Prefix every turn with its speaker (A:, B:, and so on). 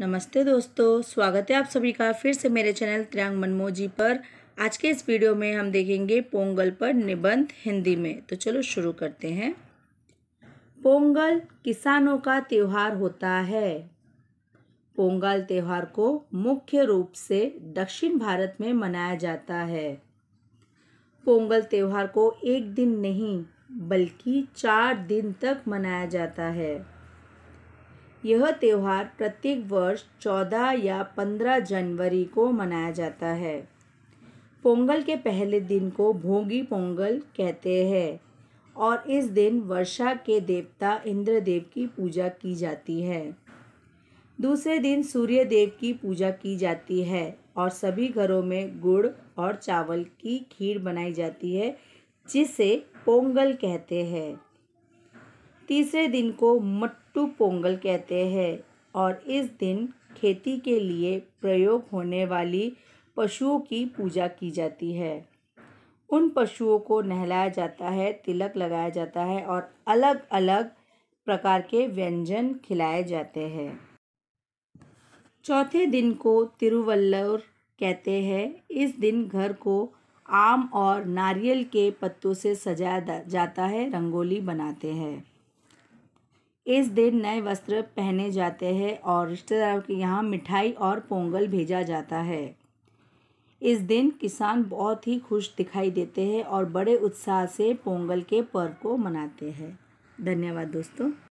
A: नमस्ते दोस्तों स्वागत है आप सभी का फिर से मेरे चैनल त्रियांग मनमोजी पर आज के इस वीडियो में हम देखेंगे पोंगल पर निबंध हिंदी में तो चलो शुरू करते हैं पोंगल किसानों का त्यौहार होता है पोंगल त्यौहार को मुख्य रूप से दक्षिण भारत में मनाया जाता है पोंगल त्यौहार को एक दिन नहीं बल्कि चार दिन तक मनाया जाता है यह त्यौहार प्रत्येक वर्ष 14 या 15 जनवरी को मनाया जाता है पोंगल के पहले दिन को भोगी पोंगल कहते हैं और इस दिन वर्षा के देवता इंद्रदेव की पूजा की जाती है दूसरे दिन सूर्य देव की पूजा की जाती है और सभी घरों में गुड़ और चावल की खीर बनाई जाती है जिसे पोंगल कहते हैं तीसरे दिन को मट्टू पोंगल कहते हैं और इस दिन खेती के लिए प्रयोग होने वाली पशुओं की पूजा की जाती है उन पशुओं को नहलाया जाता है तिलक लगाया जाता है और अलग अलग प्रकार के व्यंजन खिलाए जाते हैं चौथे दिन को तिरुवल्लुर कहते हैं इस दिन घर को आम और नारियल के पत्तों से सजाया जाता है रंगोली बनाते हैं इस दिन नए वस्त्र पहने जाते हैं और रिश्तेदारों के यहाँ मिठाई और पोंगल भेजा जाता है इस दिन किसान बहुत ही खुश दिखाई देते हैं और बड़े उत्साह से पोंगल के पर्व को मनाते हैं धन्यवाद दोस्तों